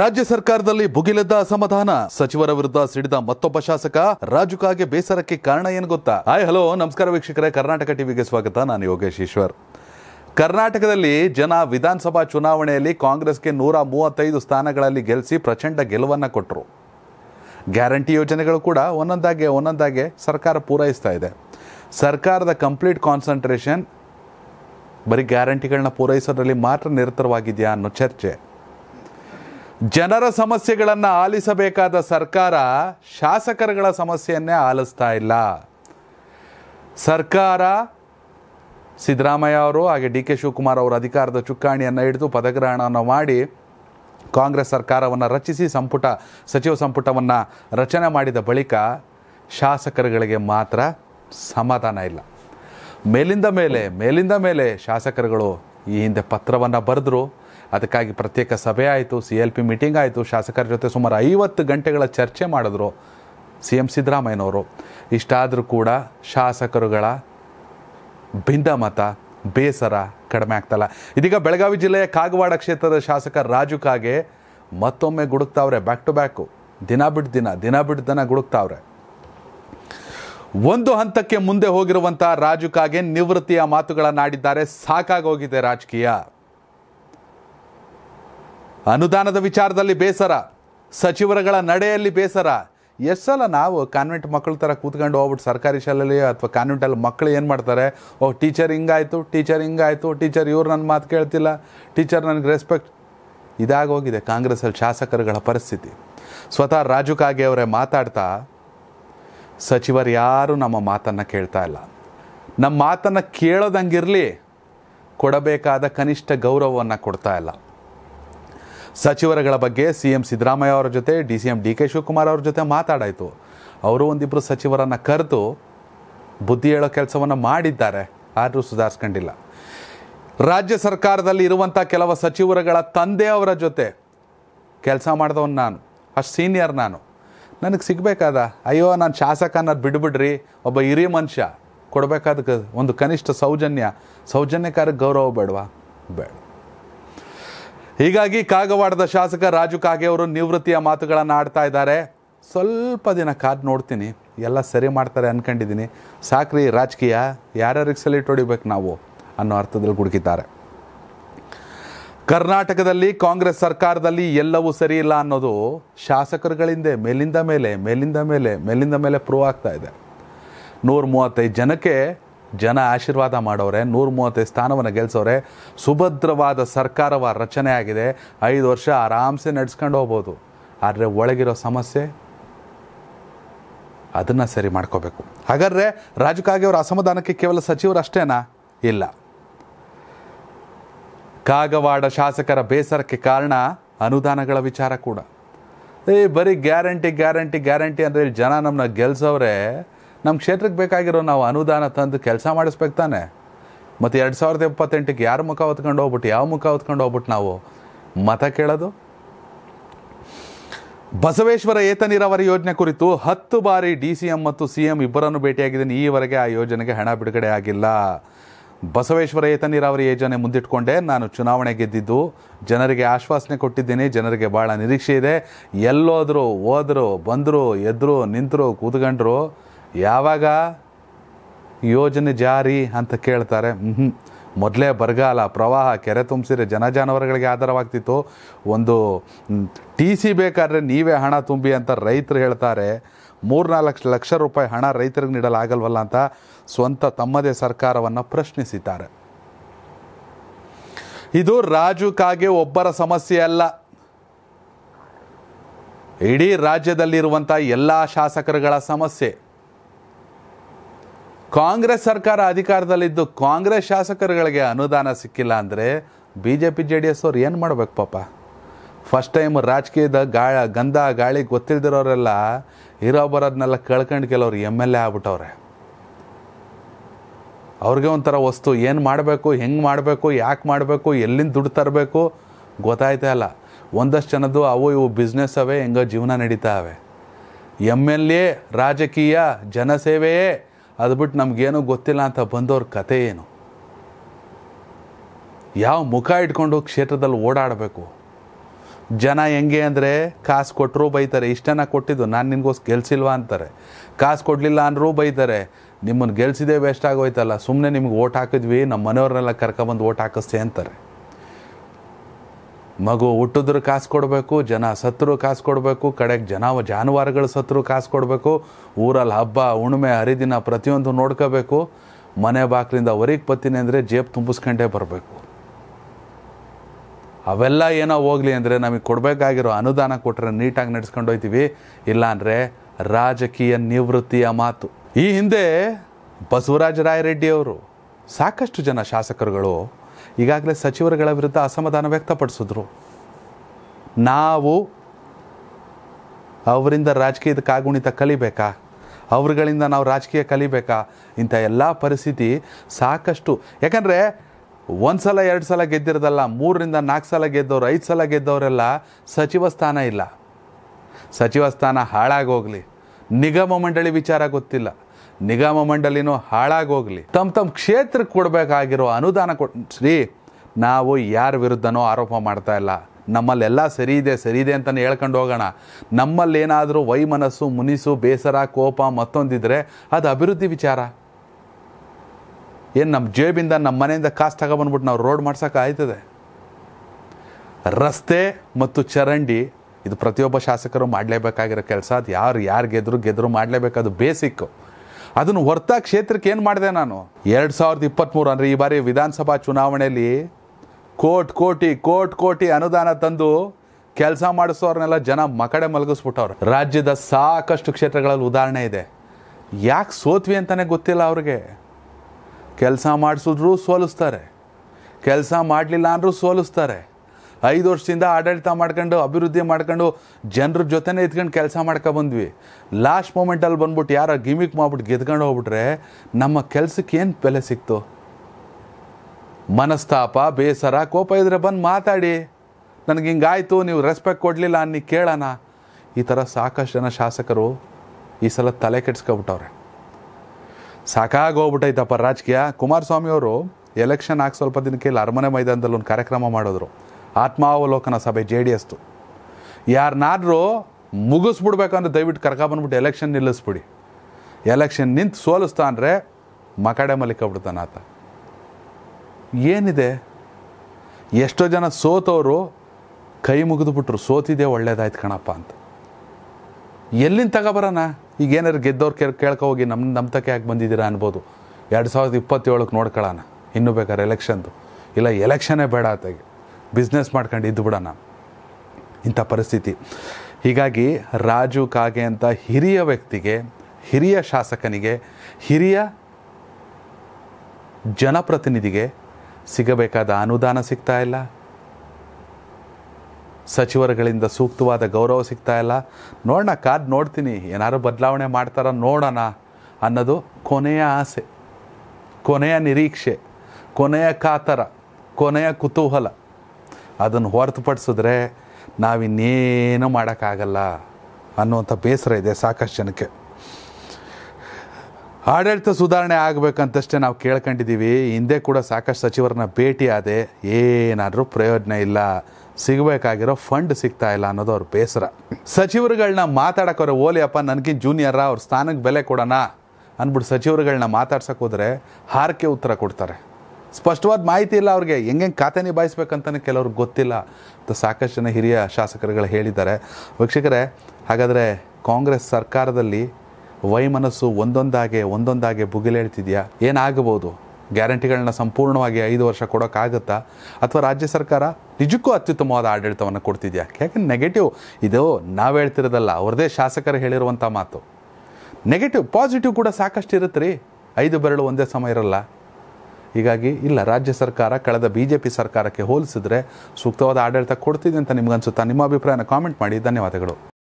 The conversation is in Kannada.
ರಾಜ್ಯ ಸರ್ಕಾರದಲ್ಲಿ ಭುಗಿಲೆದ್ದ ಅಸಮಾಧಾನ ಸಚಿವರ ವಿರುದ್ಧ ಸಿಡಿದ ಮತ್ತೊಬ್ಬ ಶಾಸಕ ರಾಜುಕಾಗೆ ಬೇಸರಕ್ಕೆ ಕಾರಣ ಏನು ಗೊತ್ತಾ ಹಾಯ್ ಹಲೋ ನಮಸ್ಕಾರ ವೀಕ್ಷಕರೇ ಕರ್ನಾಟಕ ಟಿವಿಗೆ ಸ್ವಾಗತ ನಾನು ಯೋಗೇಶ್ ಈಶ್ವರ್ ಕರ್ನಾಟಕದಲ್ಲಿ ಜನ ವಿಧಾನಸಭಾ ಚುನಾವಣೆಯಲ್ಲಿ ಕಾಂಗ್ರೆಸ್ಗೆ ನೂರ ಮೂವತ್ತೈದು ಸ್ಥಾನಗಳಲ್ಲಿ ಗೆಲ್ಲಿಸಿ ಪ್ರಚಂಡ ಗೆಲುವನ್ನು ಕೊಟ್ಟರು ಗ್ಯಾರಂಟಿ ಯೋಜನೆಗಳು ಕೂಡ ಒಂದೊಂದಾಗೆ ಒಂದೊಂದಾಗೆ ಸರ್ಕಾರ ಪೂರೈಸ್ತಾ ಇದೆ ಸರ್ಕಾರದ ಕಂಪ್ಲೀಟ್ ಕಾನ್ಸಂಟ್ರೇಷನ್ ಬರೀ ಗ್ಯಾರಂಟಿಗಳನ್ನ ಪೂರೈಸೋದ್ರಲ್ಲಿ ಮಾತ್ರ ನಿರತರವಾಗಿದೆಯಾ ಅನ್ನೋ ಚರ್ಚೆ ಜನರ ಸಮಸ್ಯೆಗಳನ್ನು ಆಲಿಸಬೇಕಾದ ಸರ್ಕಾರ ಶಾಸಕರುಗಳ ಸಮಸ್ಯೆಯನ್ನೇ ಆಲಿಸ್ತಾ ಇಲ್ಲ ಸರ್ಕಾರ ಸಿದ್ದರಾಮಯ್ಯ ಅವರು ಹಾಗೆ ಡಿ ಕೆ ಶಿವಕುಮಾರ್ ಅವರು ಅಧಿಕಾರದ ಚುಕ್ಕಾಣಿಯನ್ನು ಹಿಡಿದು ಪದಗ್ರಹಣವನ್ನು ಮಾಡಿ ಕಾಂಗ್ರೆಸ್ ಸರ್ಕಾರವನ್ನು ರಚಿಸಿ ಸಂಪುಟ ಸಚಿವ ಸಂಪುಟವನ್ನು ರಚನೆ ಮಾಡಿದ ಬಳಿಕ ಶಾಸಕರುಗಳಿಗೆ ಮಾತ್ರ ಸಮಾಧಾನ ಇಲ್ಲ ಮೇಲಿಂದ ಮೇಲೆ ಮೇಲಿಂದ ಮೇಲೆ ಶಾಸಕರುಗಳು ಈ ಹಿಂದೆ ಪತ್ರವನ್ನು ಬರೆದ್ರು ಅದಕ್ಕಾಗಿ ಪ್ರತ್ಯೇಕ ಸಭೆ ಆಯಿತು ಸಿ ಎಲ್ ಪಿ ಮೀಟಿಂಗ್ ಆಯಿತು ಶಾಸಕರ ಜೊತೆ ಸುಮಾರು ಐವತ್ತು ಗಂಟೆಗಳ ಚರ್ಚೆ ಮಾಡಿದ್ರು ಸಿ ಎಂ ಸಿದ್ದರಾಮಯ್ಯನವರು ಇಷ್ಟಾದರೂ ಕೂಡ ಶಾಸಕರುಗಳ ಮತ ಬೇಸರ ಕಡಿಮೆ ಆಗ್ತಲ್ಲ ಇದೀಗ ಬೆಳಗಾವಿ ಜಿಲ್ಲೆಯ ಕಾಗವಾಡ ಕ್ಷೇತ್ರದ ಶಾಸಕ ರಾಜು ಕಾಗೆ ಮತ್ತೊಮ್ಮೆ ಗುಡುಕ್ತಾವ್ರೆ ಬ್ಯಾಕ್ ಟು ಬ್ಯಾಕು ದಿನ ಬಿಟ್ಟು ದಿನ ದಿನ ಬಿಟ್ಟು ದಿನ ಗುಡುಕ್ತಾವ್ರೆ ಒಂದು ಹಂತಕ್ಕೆ ಮುಂದೆ ಹೋಗಿರುವಂಥ ರಾಜು ಕಾಗೆ ನಿವೃತ್ತಿಯ ಮಾತುಗಳನ್ನಾಡಿದ್ದಾರೆ ಸಾಕಾಗೋಗಿದೆ ರಾಜಕೀಯ ಅನುದಾನದ ವಿಚಾರದಲ್ಲಿ ಬೇಸರ ಸಚಿವರುಗಳ ನಡೆಯಲ್ಲಿ ಬೇಸರ ಎಷ್ಟು ಸಲ ನಾವು ಕಾನ್ವೆಂಟ್ ಮಕ್ಕಳ ಥರ ಕೂತ್ಕೊಂಡು ಹೋಗ್ಬಿಟ್ಟು ಸರ್ಕಾರಿ ಶಾಲೆಯಲ್ಲಿ ಅಥವಾ ಕಾನ್ವೆಂಟಲ್ಲಿ ಮಕ್ಕಳು ಏನು ಮಾಡ್ತಾರೆ ಓ ಟೀಚರ್ ಹಿಂಗಾಯಿತು ಟೀಚರ್ ಹಿಂಗಾಯಿತು ಟೀಚರ್ ಇವ್ರು ನನ್ನ ಮಾತು ಕೇಳ್ತಿಲ್ಲ ಟೀಚರ್ ನನಗೆ ರೆಸ್ಪೆಕ್ಟ್ ಇದಾಗೋಗಿದೆ ಕಾಂಗ್ರೆಸ್ಸಲ್ಲಿ ಶಾಸಕರುಗಳ ಪರಿಸ್ಥಿತಿ ಸ್ವತಃ ರಾಜು ಕಾಗೆ ಅವರೇ ಮಾತಾಡ್ತಾ ಸಚಿವರು ಯಾರೂ ನಮ್ಮ ಮಾತನ್ನು ಕೇಳ್ತಾ ಇಲ್ಲ ನಮ್ಮ ಮಾತನ್ನು ಕೇಳೋದಂಗಿರಲಿ ಕೊಡಬೇಕಾದ ಕನಿಷ್ಠ ಗೌರವವನ್ನು ಕೊಡ್ತಾ ಇಲ್ಲ ಸಚಿವರುಗಳ ಬಗ್ಗೆ ಸಿ ಎಂ ಸಿದ್ದರಾಮಯ್ಯ ಅವರ ಜೊತೆ D C M D K Shivakumar ಅವ್ರ ಜೊತೆ ಮಾತಾಡಾಯಿತು ಅವರು ಒಂದಿಬ್ಬರು ಸಚಿವರನ್ನು ಕರೆದು ಬುದ್ಧಿ ಹೇಳೋ ಕೆಲಸವನ್ನು ಮಾಡಿದ್ದಾರೆ ಆದರೂ ಸುಧಾರಿಸ್ಕೊಂಡಿಲ್ಲ ರಾಜ್ಯ ಸರ್ಕಾರದಲ್ಲಿ ಇರುವಂಥ ಕೆಲವು ಸಚಿವರುಗಳ ತಂದೆಯವರ ಜೊತೆ ಕೆಲಸ ಮಾಡಿದವನು ನಾನು ಅಷ್ಟು ಸೀನಿಯರ್ ನಾನು ನನಗೆ ಸಿಗಬೇಕಾದ ಅಯ್ಯೋ ನಾನು ಶಾಸಕ ಅನ್ನೋದು ಬಿಡ್ಬಿಡ್ರಿ ಒಬ್ಬ ಹಿರಿಯ ಮನುಷ್ಯ ಕೊಡಬೇಕಾದ ಒಂದು ಕನಿಷ್ಠ ಸೌಜನ್ಯ ಸೌಜನ್ಯಕಾರ ಗೌರವ ಬೇಡವಾ ಬೇಡ ಹೀಗಾಗಿ ಕಾಗವಾಡದ ಶಾಸಕ ರಾಜು ಕಾಗೆ ಅವರು ನಿವೃತ್ತಿಯ ಮಾತುಗಳನ್ನು ಆಡ್ತಾ ಇದ್ದಾರೆ ಸ್ವಲ್ಪ ದಿನ ಕಾದ್ ನೋಡ್ತೀನಿ ಎಲ್ಲ ಸರಿ ಮಾಡ್ತಾರೆ ಅಂದ್ಕೊಂಡಿದ್ದೀನಿ ಸಾಕ್ರಿ ರಾಜಕೀಯ ಯಾರ್ಯಾರಿಗೆ ಸಲೀಟ್ ಹೊಡಿಬೇಕು ನಾವು ಅನ್ನೋ ಅರ್ಥದಲ್ಲಿ ಹುಡುಕಿದ್ದಾರೆ ಕರ್ನಾಟಕದಲ್ಲಿ ಕಾಂಗ್ರೆಸ್ ಸರ್ಕಾರದಲ್ಲಿ ಎಲ್ಲವೂ ಸರಿ ಇಲ್ಲ ಅನ್ನೋದು ಶಾಸಕರುಗಳಿಂದ ಮೇಲಿಂದ ಮೇಲೆ ಮೇಲಿಂದ ಮೇಲೆ ಮೇಲಿಂದ ಮೇಲೆ ಪ್ರೂವ್ ಆಗ್ತಾ ಇದೆ ನೂರ ಮೂವತ್ತೈದು ಜನಕ್ಕೆ ಜನ ಆಶೀರ್ವಾದ ಮಾಡೋರೆ ನೂರ ಮೂವತ್ತೈದು ಸ್ಥಾನವನ್ನು ಗೆಲ್ಲಿಸೋರೆ ಸುಭದ್ರವಾದ ಸರ್ಕಾರವ ರಚನೆ ಆಗಿದೆ ಐದು ವರ್ಷ ಆರಾಮ್ಸೆ ನಡ್ಸ್ಕೊಂಡು ಹೋಗ್ಬೋದು ಆದರೆ ಒಳಗಿರೋ ಸಮಸ್ಯೆ ಅದನ್ನು ಸರಿ ಮಾಡ್ಕೋಬೇಕು ಹಾಗಾದರೆ ರಾಜಕಾಗೆ ಅವರ ಅಸಮಾಧಾನಕ್ಕೆ ಕೇವಲ ಸಚಿವರು ಅಷ್ಟೇನಾ ಇಲ್ಲ ಕಾಗವಾಡ ಶಾಸಕರ ಬೇಸರಕ್ಕೆ ಕಾರಣ ಅನುದಾನಗಳ ವಿಚಾರ ಕೂಡ ಏ ಬರೀ ಗ್ಯಾರಂಟಿ ಗ್ಯಾರಂಟಿ ಗ್ಯಾರಂಟಿ ಅಂದರೆ ಇಲ್ಲಿ ಜನ ನಮ್ಮನ್ನ ಗೆಲ್ಸೋರೆ ನಮ್ಮ ಕ್ಷೇತ್ರಕ್ಕೆ ಬೇಕಾಗಿರೋ ನಾವು ಅನುದಾನ ತಂದು ಕೆಲಸ ಮಾಡಿಸ್ಬೇಕು ತಾನೆ ಮತ್ತು ಎರಡು ಸಾವಿರದ ಇಪ್ಪತ್ತೆಂಟಕ್ಕೆ ಯಾರು ಮುಖ ಹೊತ್ಕೊಂಡು ಹೋಗ್ಬಿಟ್ಟು ಯಾವ ಮುಖ ಹೊತ್ಕೊಂಡು ಹೋಗ್ಬಿಟ್ಟು ನಾವು ಮತ ಕೇಳೋದು ಬಸವೇಶ್ವರ ಏತ ನೀರಾವರಿ ಯೋಜನೆ ಕುರಿತು ಹತ್ತು ಬಾರಿ ಡಿ ಸಿ ಎಂ ಮತ್ತು ಸಿ ಎಂ ಇಬ್ಬರನ್ನು ಭೇಟಿಯಾಗಿದ್ದೀನಿ ಈವರೆಗೆ ಆ ಯೋಜನೆಗೆ ಹಣ ಬಿಡುಗಡೆ ಆಗಿಲ್ಲ ಬಸವೇಶ್ವರ ಏತ ನೀರಾವರಿ ಯೋಜನೆ ಮುಂದಿಟ್ಕೊಂಡೆ ನಾನು ಚುನಾವಣೆ ಗೆದ್ದಿದ್ದು ಜನರಿಗೆ ಆಶ್ವಾಸನೆ ಕೊಟ್ಟಿದ್ದೀನಿ ಜನರಿಗೆ ಭಾಳ ನಿರೀಕ್ಷೆ ಇದೆ ಎಲ್ಲೋದ್ರು ಹೋದರು ಬಂದರು ಎದ್ರು ನಿಂತರು ಕೂತ್ಕೊಂಡ್ರು ಯಾವಾಗ ಯೋಜನೆ ಜಾರಿ ಅಂತ ಕೇಳ್ತಾರೆ ಹ್ಞೂ ಮೊದಲೇ ಬರಗಾಲ ಪ್ರವಾಹ ಕೆರೆ ತುಂಬಿಸಿದ್ರೆ ಜನ ಜಾನುವಾರುಗಳಿಗೆ ಆಧಾರವಾಗ್ತಿತ್ತು ಒಂದು ಟಿ ಸಿ ಬೇಕಾದರೆ ನೀವೇ ಹಣ ತುಂಬಿ ಅಂತ ರೈತರು ಹೇಳ್ತಾರೆ ನಾಲ್ಕು ಲಕ್ಷ ರೂಪಾಯಿ ಹಣ ರೈತರಿಗೆ ನೀಡಲಾಗಲ್ವಲ್ಲ ಅಂತ ಸ್ವಂತ ತಮ್ಮದೇ ಸರ್ಕಾರವನ್ನು ಪ್ರಶ್ನಿಸಿದ್ದಾರೆ ಇದು ರಾಜು ಒಬ್ಬರ ಸಮಸ್ಯೆ ಅಲ್ಲ ಇಡೀ ರಾಜ್ಯದಲ್ಲಿರುವಂಥ ಎಲ್ಲ ಶಾಸಕರುಗಳ ಸಮಸ್ಯೆ ಕಾಂಗ್ರೆಸ್ ಸರ್ಕಾರ ಅಧಿಕಾರದಲ್ಲಿದ್ದು ಕಾಂಗ್ರೆಸ್ ಶಾಸಕರುಗಳಿಗೆ ಅನುದಾನ ಸಿಕ್ಕಿಲ್ಲ ಅಂದರೆ B J P J D S ಅವ್ರು ಏನು ಮಾಡ್ಬೇಕು ಪಾಪ ಫಸ್ಟ್ ಟೈಮ್ ರಾಜಕೀಯದ ಗಾಳ ಗಂಧ ಗಾಳಿ ಗೊತ್ತಿಲ್ದಿರೋರೆಲ್ಲ ಇರೋ ಬರೋದನ್ನೆಲ್ಲ ಕಳ್ಕೊಂಡು ಕೆಲವ್ರು ಎಮ್ ಎಲ್ ಎ ಆಗ್ಬಿಟ್ಟವ್ರೆ ಅವ್ರಿಗೆ ಒಂಥರ ವಸ್ತು ಏನು ಮಾಡಬೇಕು ಹೆಂಗೆ ಮಾಡಬೇಕು ಯಾಕೆ ಮಾಡಬೇಕು ಎಲ್ಲಿಂದ ದುಡ್ಡು ತರಬೇಕು ಗೊತ್ತಾಯ್ತಾ ಇಲ್ಲ ಒಂದಷ್ಟು ಜನದ್ದು ಅವು ಇವು ಬಿಸ್ನೆಸ್ ಅವೇ ಹೆಂಗೋ ಜೀವನ ನಡೀತಾವೆ ಎಮ್ ಎಲ್ ಎ ರಾಜಕೀಯ ಜನಸೇವೆಯೇ ಅದು ಬಿಟ್ಟು ನಮಗೇನೋ ಗೊತ್ತಿಲ್ಲ ಅಂತ ಬಂದವ್ರ ಕತೆ ಏನು ಯಾವ ಮುಖ ಇಟ್ಕೊಂಡು ಕ್ಷೇತ್ರದಲ್ಲಿ ಓಡಾಡಬೇಕು ಜನ ಹೆಂಗೆ ಅಂದರೆ ಕಾಸು ಕೊಟ್ಟರು ಬೈತಾರೆ ಇಷ್ಟನ ಕೊಟ್ಟಿದ್ದು ನಾನು ನಿನ್ಗೋಸ್ ಗೆಲ್ಸಿಲ್ವಾ ಅಂತಾರೆ ಕಾಸು ಕೊಡಲಿಲ್ಲ ಅಂದರೂ ಬೈತಾರೆ ನಿಮ್ಮನ್ನು ಗೆಲ್ಸಿದೆ ವೇಸ್ಟ್ ಆಗೋಯ್ತಲ್ಲ ಸುಮ್ಮನೆ ನಿಮ್ಗೆ ಓಟ್ ಹಾಕಿದ್ವಿ ನಮ್ಮ ಮನೆಯವ್ರನ್ನೆಲ್ಲ ಕರ್ಕೊಬಂದು ಓಟ್ ಹಾಕಿಸ್ತೆ ಅಂತಾರೆ ಮಗು ಹುಟ್ಟಿದ್ರೆ ಕಾಸು ಕೊಡಬೇಕು ಜನ ಸತ್ರು ಕಾಸು ಕೊಡಬೇಕು ಕಡೆಗೆ ಜನ ಜಾನುವಾರುಗಳು ಸತ್ರು ಕಾಸು ಕೊಡಬೇಕು ಊರಲ್ಲಿ ಹಬ್ಬ ಉಣ್ಮೆ ಹರಿದಿನ ಪ್ರತಿಯೊಂದು ನೋಡ್ಕೋಬೇಕು ಮನೆ ಬಾಕ್ಲಿಂದ ಹೊರಗೆ ಪತ್ತಿನಿ ಅಂದರೆ ಜೇಬು ತುಂಬಿಸ್ಕೊಂಡೇ ಬರಬೇಕು ಅವೆಲ್ಲ ಏನೋ ಹೋಗಲಿ ಅಂದರೆ ನಮಗೆ ಕೊಡಬೇಕಾಗಿರೋ ಅನುದಾನ ಕೊಟ್ಟರೆ ನೀಟಾಗಿ ನಡೆಸ್ಕೊಂಡು ಹೋಯ್ತೀವಿ ಇಲ್ಲಾಂದರೆ ರಾಜಕೀಯ ನಿವೃತ್ತಿಯ ಮಾತು ಈ ಹಿಂದೆ ಬಸವರಾಜ ರಾಯರೆಡ್ಡಿಯವರು ಸಾಕಷ್ಟು ಜನ ಶಾಸಕರುಗಳು ಈಗಾಗಲೇ ಸಚಿವರುಗಳ ವಿರುದ್ಧ ಅಸಮಾಧಾನ ವ್ಯಕ್ತಪಡಿಸಿದ್ರು ನಾವು ಅವರಿಂದ ರಾಜಕೀಯದ ಕಾಗುಣಿತ ಕಲಿಬೇಕಾ ಅವರುಗಳಿಂದ ನಾವು ರಾಜಕೀಯ ಕಲಿಬೇಕಾ ಇಂಥ ಎಲ್ಲ ಪರಿಸ್ಥಿತಿ ಸಾಕಷ್ಟು ಯಾಕಂದರೆ ಒಂದು ಸಲ ಎರಡು ಸಲ ಗೆದ್ದಿರೋದಲ್ಲ ಮೂರರಿಂದ ನಾಲ್ಕು ಸಲ ಗೆದ್ದವ್ರು ಐದು ಸಲ ಗೆದ್ದವರೆಲ್ಲ ಸಚಿವ ಸ್ಥಾನ ಇಲ್ಲ ಸಚಿವ ಸ್ಥಾನ ಹಾಳಾಗೋಗಲಿ ನಿಗಮ ಮಂಡಳಿ ವಿಚಾರ ಗೊತ್ತಿಲ್ಲ ನಿಗಮ ಮಂಡಳಿನೂ ಹಾಳಾಗೋಗ್ಲಿ ತಮ್ಮ ತಮ್ಮ ಕ್ಷೇತ್ರಕ್ಕೆ ಕೊಡಬೇಕಾಗಿರೋ ಅನುದಾನ ಕೊಟ್ಟು ಶ್ರೀ ನಾವು ಯಾರ ವಿರುದ್ಧನೋ ಆರೋಪ ಮಾಡ್ತಾ ಇಲ್ಲ ನಮ್ಮಲ್ಲೆಲ್ಲ ಸರಿ ಇದೆ ಸರಿ ಇದೆ ಅಂತಲೇ ಹೇಳ್ಕೊಂಡು ಹೋಗೋಣ ನಮ್ಮಲ್ಲೇನಾದರೂ ವೈಮನಸ್ಸು ಮುನಿಸು ಬೇಸರ ಕೋಪ ಮತ್ತೊಂದಿದ್ರೆ ಅದು ಅಭಿವೃದ್ಧಿ ವಿಚಾರ ಏನು ನಮ್ಮ ಜೇಬಿಂದ ನಮ್ಮ ಮನೆಯಿಂದ ಕಾಸ್ಟ್ ತಗೊಬಂದ್ಬಿಟ್ಟು ನಾವು ರೋಡ್ ಮಾಡ್ಸೋಕೆ ಆಯ್ತದೆ ರಸ್ತೆ ಮತ್ತು ಚರಂಡಿ ಇದು ಪ್ರತಿಯೊಬ್ಬ ಶಾಸಕರು ಮಾಡಲೇಬೇಕಾಗಿರೋ ಕೆಲಸ ಅದು ಯಾರು ಯಾರು ಗೆದ್ರು ಗೆದ್ರು ಅದು ಬೇಸಿಕ್ಕು ಅದನ್ನು ಹೊರತಾ ಕ್ಷೇತ್ರಕ್ಕೆ ಏನು ಮಾಡಿದೆ ನಾನು ಎರಡು ಸಾವಿರದ ಇಪ್ಪತ್ತ್ಮೂರು ಅಂದರೆ ಈ ಬಾರಿ ವಿಧಾನಸಭಾ ಚುನಾವಣೆಯಲ್ಲಿ ಕೋಟ್ ಕೋಟಿ ಕೋಟ್ ಕೋಟಿ ಅನುದಾನ ತಂದು ಕೆಲಸ ಮಾಡಿಸೋರ್ನೆಲ್ಲ ಜನ ಮಕಡೆ ಮಲಗಿಸ್ಬಿಟ್ಟವ್ರು ರಾಜ್ಯದ ಸಾಕಷ್ಟು ಕ್ಷೇತ್ರಗಳಲ್ಲಿ ಉದಾಹರಣೆ ಇದೆ ಯಾಕೆ ಸೋತ್ವಿ ಅಂತಲೇ ಗೊತ್ತಿಲ್ಲ ಅವ್ರಿಗೆ ಕೆಲಸ ಮಾಡಿಸಿದ್ರೂ ಸೋಲಿಸ್ತಾರೆ ಕೆಲಸ ಮಾಡಲಿಲ್ಲ ಅಂದರೂ ಸೋಲಿಸ್ತಾರೆ ಐದು ವರ್ಷದಿಂದ ಆಡಳಿತ ಮಾಡ್ಕೊಂಡು ಅಭಿವೃದ್ಧಿ ಮಾಡ್ಕೊಂಡು ಜನರ ಜೊತೆನೇ ಇದ್ಕೊಂಡು ಕೆಲಸ ಬಂದ್ವಿ ಲಾಸ್ಟ್ ಮೂಮೆಂಟಲ್ಲಿ ಬಂದ್ಬಿಟ್ಟು ಯಾರೋ ಗಿಮಿಕ್ ಮಾಡ್ಬಿಟ್ಟು ಗೆದ್ಕೊಂಡು ಹೋಗ್ಬಿಟ್ರೆ ನಮ್ಮ ಕೆಲಸಕ್ಕೆ ಏನು ಬೆಲೆ ಸಿಕ್ತು ಮನಸ್ತಾಪ ಬೇಸರ ಕೋಪ ಇದ್ರೆ ಬಂದು ಮಾತಾಡಿ ನನಗೆ ಹಿಂಗಾಯ್ತು ನೀವು ರೆಸ್ಪೆಕ್ಟ್ ಕೊಡಲಿಲ್ಲ ಅನ್ನಿ ಕೇಳೋಣ ಈ ಥರ ಸಾಕಷ್ಟು ಜನ ಶಾಸಕರು ಈ ಸಲ ತಲೆ ಕೆಡ್ಸ್ಕೊಬಿಟ್ಟವ್ರೆ ಸಾಕಾಗೋಗ್ಬಿಟ್ಟೈತಪ್ಪ ರಾಜಕೀಯ ಕುಮಾರಸ್ವಾಮಿ ಅವರು ಎಲೆಕ್ಷನ್ ಹಾಕಿ ಸ್ವಲ್ಪ ದಿನಕ್ಕೆ ಇಲ್ಲಿ ಅರಮನೆ ಮೈದಾನದಲ್ಲಿ ಒಂದು ಕಾರ್ಯಕ್ರಮ ಮಾಡಿದ್ರು ಆತ್ಮಾವಲೋಕನ ಸಭೆ ಜೆ ಡಿ ಎಸ್ದು ಯಾರನ್ನಾದ್ರೂ ಮುಗಿಸ್ಬಿಡ್ಬೇಕಂದ್ರೆ ದಯವಿಟ್ಟು ಕರ್ಕೊಬಂದ್ಬಿಟ್ಟು ಎಲೆಕ್ಷನ್ ನಿಲ್ಲಿಸ್ಬಿಡಿ ಎಲೆಕ್ಷನ್ ನಿಂತು ಸೋಲಿಸ್ತಾ ಅಂದರೆ ಮಕಡೆ ಮಲಿಕಬಿಡ್ತಾನೆ ಏನಿದೆ ಎಷ್ಟೋ ಜನ ಸೋತವರು ಕೈ ಮುಗಿದ್ಬಿಟ್ರು ಸೋತಿದೆ ಒಳ್ಳೇದಾಯ್ತು ಕಣಪ್ಪ ಅಂತ ಎಲ್ಲಿಂದ ತಗೋಬರೋಣ ಈಗ ಏನಾದ್ರು ಗೆದ್ದವ್ರು ಕೇರ್ ಕೇಳ್ಕೊ ಹೋಗಿ ನಮ್ಮ ನಮ್ಮ ಯಾಕೆ ಬಂದಿದ್ದೀರಾ ಅನ್ಬೋದು ಎರಡು ಸಾವಿರದ ಇಪ್ಪತ್ತೇಳಕ್ಕೆ ನೋಡ್ಕೊಳ್ಳೋಣ ಇನ್ನೂ ಬೇಕಾದ್ರೆ ಎಲೆಕ್ಷನ್ದು ಇಲ್ಲ ಎಲೆಕ್ಷನೇ ಬೇಡ ಆತಗೆ ಬಿಸ್ನೆಸ್ ಮಾಡ್ಕೊಂಡು ಇದ್ದು ಬಿಡೋಣ ಇಂಥ ಪರಿಸ್ಥಿತಿ ಹೀಗಾಗಿ ರಾಜು ಕಾಗೆ ಅಂತ ಹಿರಿಯ ವ್ಯಕ್ತಿಗೆ ಹಿರಿಯ ಶಾಸಕನಿಗೆ ಹಿರಿಯ ಜನಪ್ರತಿನಿಧಿಗೆ ಸಿಗಬೇಕಾದ ಅನುದಾನ ಸಿಗ್ತಾ ಇಲ್ಲ ಸಚಿವರುಗಳಿಂದ ಸೂಕ್ತವಾದ ಗೌರವ ಸಿಗ್ತಾ ಇಲ್ಲ ನೋಡೋಣ ಕಾದ್ ನೋಡ್ತೀನಿ ಏನಾರು ಬದಲಾವಣೆ ಮಾಡ್ತಾರ ನೋಡೋಣ ಅನ್ನೋದು ಕೊನೆಯ ಆಸೆ ಕೊನೆಯ ನಿರೀಕ್ಷೆ ಕೊನೆಯ ಕಾತರ ಕೊನೆಯ ಕುತೂಹಲ ಅದನ್ನು ಹೊರತುಪಡಿಸಿದ್ರೆ ನಾವಿನ್ನೇನು ಮಾಡೋಕ್ಕಾಗಲ್ಲ ಅನ್ನುವಂಥ ಬೇಸರ ಇದೆ ಸಾಕಷ್ಟು ಜನಕ್ಕೆ ಆಡಳಿತ ಸುಧಾರಣೆ ಆಗಬೇಕಂತಷ್ಟೇ ನಾವು ಕೇಳ್ಕೊಂಡಿದ್ದೀವಿ ಹಿಂದೆ ಕೂಡ ಸಾಕಷ್ಟು ಸಚಿವರನ್ನ ಭೇಟಿ ಆದೆ ಏನಾದರೂ ಪ್ರಯೋಜನ ಇಲ್ಲ ಸಿಗಬೇಕಾಗಿರೋ ಫಂಡ್ ಸಿಗ್ತಾ ಇಲ್ಲ ಅನ್ನೋದು ಅವ್ರ ಬೇಸರ ಸಚಿವರುಗಳನ್ನ ಮಾತಾಡೋಕ್ಕವ್ರೆ ಓಲಿಯಪ್ಪ ನನಗೆ ಜೂನಿಯರ ಅವ್ರ ಸ್ಥಾನಕ್ಕೆ ಬೆಲೆ ಕೊಡೋಣ ಅಂದ್ಬಿಟ್ಟು ಸಚಿವರುಗಳನ್ನ ಮಾತಾಡ್ಸಕ್ಕೆ ಹೋದರೆ ಹಾರಕೆ ಉತ್ತರ ಕೊಡ್ತಾರೆ ಸ್ಪಷ್ಟವಾದ ಮಾಹಿತಿ ಇಲ್ಲ ಅವ್ರಿಗೆ ಹೆಂಗೆ ಖಾತೆ ನಿಭಾಯಿಸ್ಬೇಕಂತಲೇ ಕೆಲವ್ರಿಗೆ ಗೊತ್ತಿಲ್ಲ ಅಂತ ಸಾಕಷ್ಟು ಜನ ಹಿರಿಯ ಶಾಸಕರುಗಳು ಹೇಳಿದ್ದಾರೆ ವೀಕ್ಷಕರೇ ಹಾಗಾದರೆ ಕಾಂಗ್ರೆಸ್ ಸರ್ಕಾರದಲ್ಲಿ ವೈಮನಸ್ಸು ಒಂದೊಂದಾಗೆ ಒಂದೊಂದಾಗೆ ಬುಗಿಲೇಳ್ತಿದೆಯಾ ಏನಾಗಬಹುದು ಗ್ಯಾರಂಟಿಗಳನ್ನ ಸಂಪೂರ್ಣವಾಗಿ ಐದು ವರ್ಷ ಕೊಡೋಕ್ಕಾಗುತ್ತಾ ಅಥವಾ ರಾಜ್ಯ ಸರ್ಕಾರ ನಿಜಕ್ಕೂ ಅತ್ಯುತ್ತಮವಾದ ಆಡಳಿತವನ್ನು ಕೊಡ್ತಿದ್ಯಾ ಯಾಕೆ ನೆಗೆಟಿವ್ ಇದು ನಾವು ಹೇಳ್ತಿರೋದಲ್ಲ ಅವ್ರದೇ ಶಾಸಕರು ಹೇಳಿರುವಂಥ ಮಾತು ನೆಗೆಟಿವ್ ಪಾಸಿಟಿವ್ ಕೂಡ ಸಾಕಷ್ಟು ಇರುತ್ತೆ ರೀ ಐದು ಬೆರಳು ಒಂದೇ ಸಮಯ ಇರಲ್ಲ ಹೀಗಾಗಿ ಇಲ್ಲ ರಾಜ್ಯ ಸರ್ಕಾರ ಕಳೆದ ಬಿ ಜೆ ಪಿ ಸರ್ಕಾರಕ್ಕೆ ಹೋಲಿಸಿದ್ರೆ ಸೂಕ್ತವಾದ ಆಡಳಿತ ಕೊಡ್ತಿದೆ ಅಂತ ನಿಮ್ಗನ್ಸುತ್ತಾ ನಿಮ್ಮ ಅಭಿಪ್ರಾಯನ ಕಾಮೆಂಟ್ ಮಾಡಿ ಧನ್ಯವಾದಗಳು